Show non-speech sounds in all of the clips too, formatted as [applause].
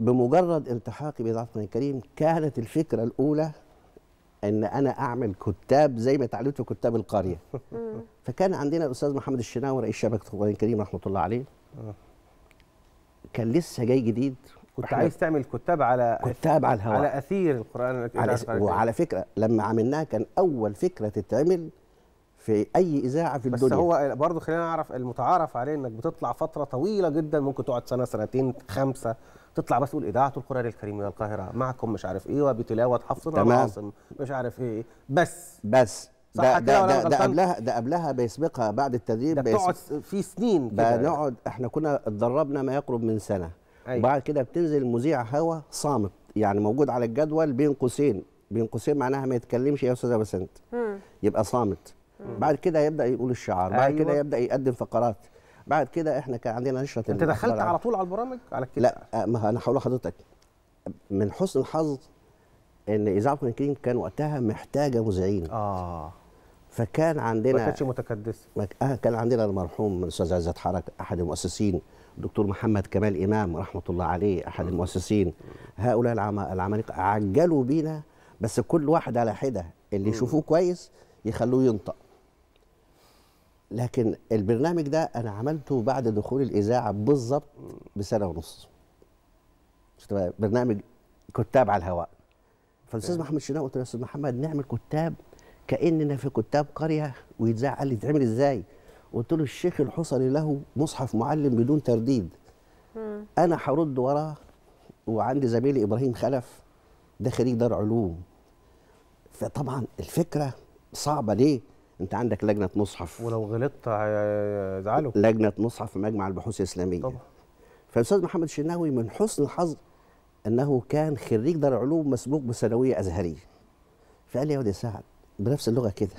بمجرد التحاقي بإذاعة القرآن الكريم كانت الفكرة الأولى ان انا اعمل كتاب زي ما اتعلمت كتاب القريه فكان عندنا الاستاذ محمد الشناوي رئيس شبكه القران الكريم رحمه الله عليه آه. كان لسه جاي جديد كنت عايز تعمل كتاب على كتاب على الهواء على اثير القران الكريم. وعلى فكره لما عملناه كان اول فكره تتعمل في اي اذاعه في الدنيا بس هو برضه خلينا نعرف المتعارف عليه انك بتطلع فتره طويله جدا ممكن تقعد سنه سنتين خمسه تطلع بس تقول اذاعه القران الكريم من القاهره معكم مش عارف ايه وبتلاوه حفصنا العاصم مش عارف ايه بس بس ده ده, ده, ده قبلها ده قبلها بيسبقها بعد التدريب بتقعد في سنين بنقعد احنا كنا اتدربنا ما يقرب من سنه أيوة. وبعد كده بتنزل مذيع هوا صامت يعني موجود على الجدول بين قوسين بين قوسين معناها ما يتكلمش يا استاذه بسنت يبقى صامت بعد كده يبدا يقول الشعار بعد أيوة. كده يبدا يقدم فقرات بعد كده احنا كان عندنا نشره انت دخلت على طول على البرامج على كده لا آه، ما انا هقول لحضرتك من حسن الحظ ان اذاعه الكريم كان وقتها محتاجه مذيعين اه فكان عندنا ما كانتش متكدسه آه كان عندنا المرحوم الاستاذ عزت حرك احد المؤسسين الدكتور محمد كمال امام رحمه الله عليه احد المؤسسين هؤلاء العمالقه عجلوا بينا بس كل واحد على حده اللي يشوفوه كويس يخلوه ينطق لكن البرنامج ده انا عملته بعد دخول الاذاعه بالظبط بسنه ونص برنامج كتاب على الهواء فالاستاذ محمد شيرين قلت له يا استاذ محمد نعمل كتاب كاننا في كتاب قريه ويتذاع قال لي يتعمل ازاي قلت له الشيخ الحصري له مصحف معلم بدون ترديد انا هرد وراه وعندي زميلي ابراهيم خلف ده خريج دار علوم فطبعا الفكره صعبه ليه انت عندك لجنه مصحف ولو غلطت ازعلوا آه، لجنه مصحف في مجمع البحوث الاسلاميه طبعا فالاستاذ محمد الشناوي من حسن الحظ انه كان خريج دار العلوم مسبوق بثانويه ازهريه فقال لي يا ولد سعد بنفس اللغه كده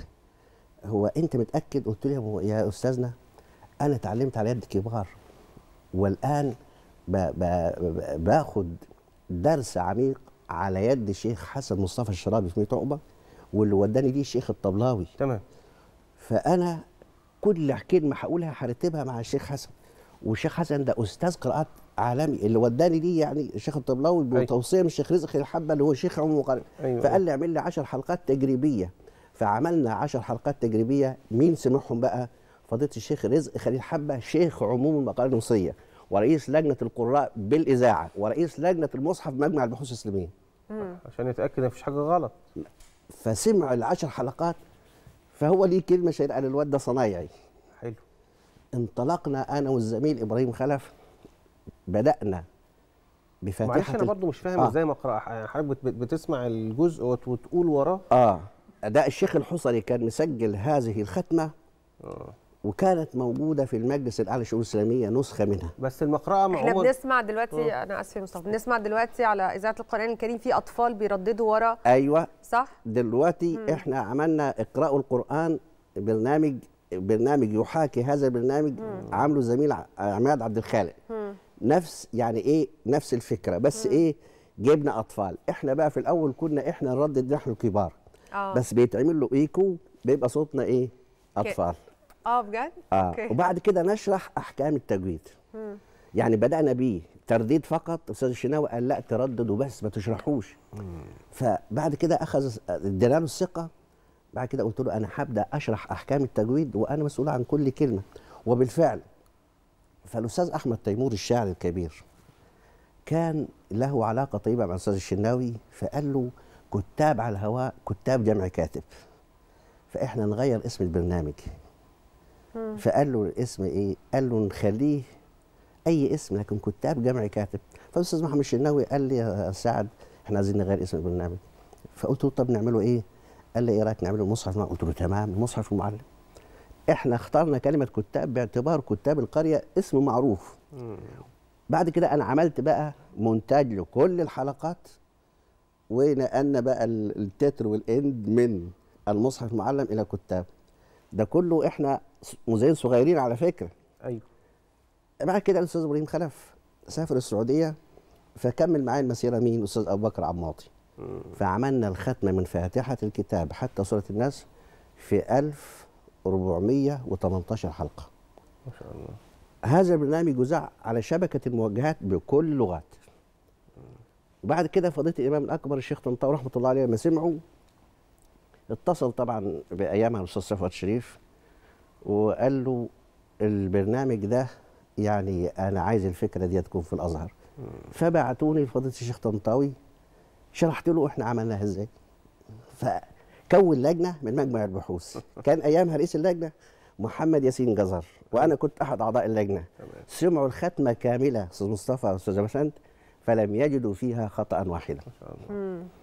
هو انت متاكد قلت له يا استاذنا انا اتعلمت على يد كبار والان باخد درس عميق على يد الشيخ حسن مصطفى الشرابي في ميت عقبه واللي وداني ليه الشيخ الطبلاوي تمام فانا كل كلمه هقولها هرتبها مع الشيخ حسن والشيخ حسن ده استاذ قراءات عالمي اللي وداني ليه يعني الشيخ الطبلاوي أيوه. بتوصيه من الشيخ رزق الحبه اللي هو شيخ عموم أيوة فقال لي اعمل لي 10 حلقات تجريبيه فعملنا 10 حلقات تجريبيه مين سمعهم بقى فضيله الشيخ رزق خليل حبه شيخ عموم المقالات المصريه ورئيس لجنه القراء بالاذاعه ورئيس لجنه المصحف مجمع البحوث الاسلاميه عشان يتاكد ان مفيش حاجه غلط ال العشر حلقات فهو ليه كلمه شهير قال الواد ده صنايعي حلو انطلقنا انا والزميل ابراهيم خلف بدانا بفاتحه معلش انا برضو مش فاهم آه. ازاي آه. مقرأ حضرتك بتسمع الجزء وتقول وراه اه ده الشيخ الحصري كان مسجل هذه الختمه آه. وكانت موجوده في المجلس الاعلى للشؤون الاسلاميه نسخه منها بس المقرأه احنا بنسمع دلوقتي أوه. انا اسف يا مصطفى بنسمع دلوقتي على اذاعه القران الكريم في اطفال بيرددوا ورا ايوه صح دلوقتي مم. احنا عملنا اقراوا القران برنامج برنامج يحاكي هذا البرنامج عامله زميل عماد عبد الخالق نفس يعني ايه نفس الفكره بس مم. ايه جبنا اطفال احنا بقى في الاول كنا احنا نردد نحن الكبار آه. بس بيتعمل له ايكو بيبقى صوتنا ايه اطفال اه بجد؟ اه أوكي. وبعد كده نشرح احكام التجويد يعني بدانا بيه ترديد فقط استاذ الشناوي قال لا تردد وبس ما تشرحوش فبعد كده اخذ ادينا له الثقه بعد كده قلت له انا هبدا اشرح احكام التجويد وانا مسؤول عن كل كلمه وبالفعل فالاستاذ احمد تيمور الشاعر الكبير كان له علاقه طيبه مع الاستاذ الشناوي فقال له كتاب على الهواء كتاب جمع كاتب فاحنا نغير اسم البرنامج فقال له الاسم ايه؟ قال له نخليه اي اسم لكن كتاب جمع كاتب فالاستاذ محمد الشناوي قال لي يا سعد احنا عايزين نغير اسم البرنامج فقلت له طب نعمله ايه؟ قال لي ايه رايك نعمله مصحف قلت له تمام المصحف المعلم احنا اخترنا كلمه كتاب باعتبار كتاب القريه اسم معروف بعد كده انا عملت بقى مونتاج لكل الحلقات ونقلنا بقى التتر والاند من المصحف المعلم الى كتاب ده كله احنا مذيعين صغيرين على فكره ايوه بعد كده الاستاذ ابراهيم خلف سافر السعوديه فكمل معايا المسيره مين الاستاذ ابو بكر عماطي فعملنا الختمه من فاتحه الكتاب حتى سوره الناس في 1418 حلقه ما شاء الله هذا البرنامج يذاع على شبكه الموجهات بكل لغات وبعد كده فضيله الامام الاكبر الشيخ طنطاوي رحمه الله عليه لما سمعوا اتصل طبعا بايامها الاستاذ صفوت شريف وقال له البرنامج ده يعني انا عايز الفكره دي تكون في الازهر فبعتوني لفضيله الشيخ طنطاوي شرحت له احنا عملناها ازاي فكون لجنه من مجمع البحوث [laughs] كان ايامها رئيس اللجنه محمد ياسين جزر وانا كنت احد اعضاء اللجنه سمعوا الختمه كامله استاذ مصطفى استاذ بسنت فلم يجدوا فيها خطا واحدا ما شاء الله